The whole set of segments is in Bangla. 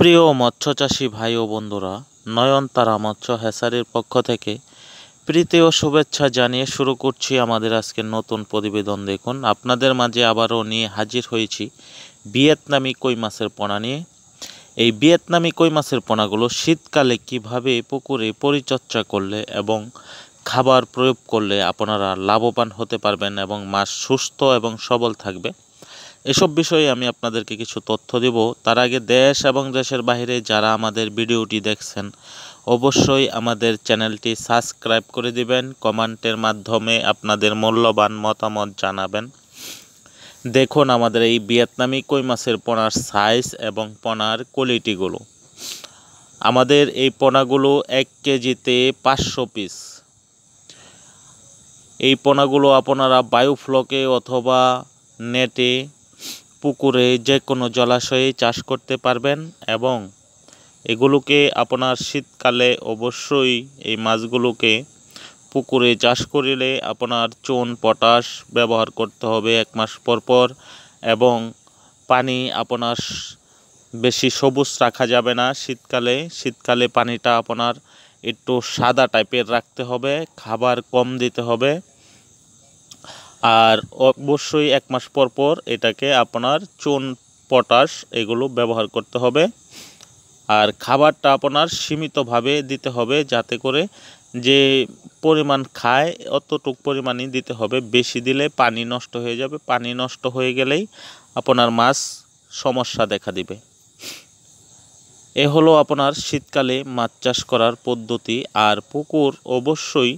প্রিয় মৎস্যচাষী ভাই ও বন্ধুরা নয়নতারা মৎস্য হ্যাসারির পক্ষ থেকে প্রীতি ও শুভেচ্ছা জানিয়ে শুরু করছি আমাদের আজকে নতুন প্রতিবেদন দেখুন আপনাদের মাঝে আবারও নিয়ে হাজির হয়েছি ভিয়েতনামি কই মাছের পোনা নিয়ে এই ভিয়েতনামি কই মাছের পোনাগুলো শীতকালে কিভাবে পুকুরে পরিচর্যা করলে এবং খাবার প্রয়োগ করলে আপনারা লাভবান হতে পারবেন এবং মাছ সুস্থ এবং সবল থাকবে এসব বিষয়ে আমি আপনাদেরকে কিছু তথ্য দেব তার আগে দেশ এবং দেশের বাইরে যারা আমাদের ভিডিওটি দেখছেন অবশ্যই আমাদের চ্যানেলটি সাবস্ক্রাইব করে দিবেন কমেন্টের মাধ্যমে আপনাদের মূল্যবান মতামত জানাবেন দেখুন আমাদের এই ভিয়েতনামি কই মাছের পোনার সাইজ এবং পোনার কোয়ালিটিগুলো আমাদের এই পোনাগুলো এক কেজিতে পাঁচশো পিস এই পোনাগুলো আপনারা বায়ুফ্লকে অথবা নেটে পুকুরে যে কোনো জলাশয়ে চাষ করতে পারবেন এবং এগুলোকে আপনার শীতকালে অবশ্যই এই মাছগুলোকে পুকুরে চাষ করিলে আপনার চুন পটাশ ব্যবহার করতে হবে এক মাস পর পর এবং পানি আপনার বেশি সবুজ রাখা যাবে না শীতকালে শীতকালে পানিটা আপনার একটু সাদা টাইপের রাখতে হবে খাবার কম দিতে হবে আর অবশ্যই এক মাস পর পর এটাকে আপনার চুন পটাশ এগুলো ব্যবহার করতে হবে আর খাবারটা আপনার সীমিতভাবে দিতে হবে যাতে করে যে পরিমাণ খায় অতটুক পরিমাণই দিতে হবে বেশি দিলে পানি নষ্ট হয়ে যাবে পানি নষ্ট হয়ে গেলেই আপনার মাছ সমস্যা দেখা দিবে এ হলো আপনার শীতকালে মাছ চাষ করার পদ্ধতি আর পুকুর অবশ্যই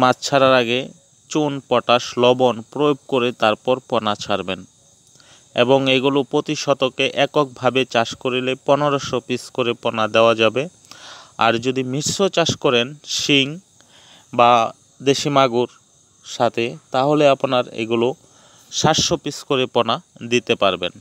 মাছ ছাড়ার আগে চুন পটাশ লবণ প্রয়োগ করে তারপর পনা ছাড়বেন এবং এগুলো প্রতি শতকে এককভাবে চাষ করিলে পনেরোশো পিস করে পনা দেওয়া যাবে আর যদি মিশ্র চাষ করেন শিং বা দেশি মাগুর সাথে তাহলে আপনার এগুলো সাতশো পিস করে পনা দিতে পারবেন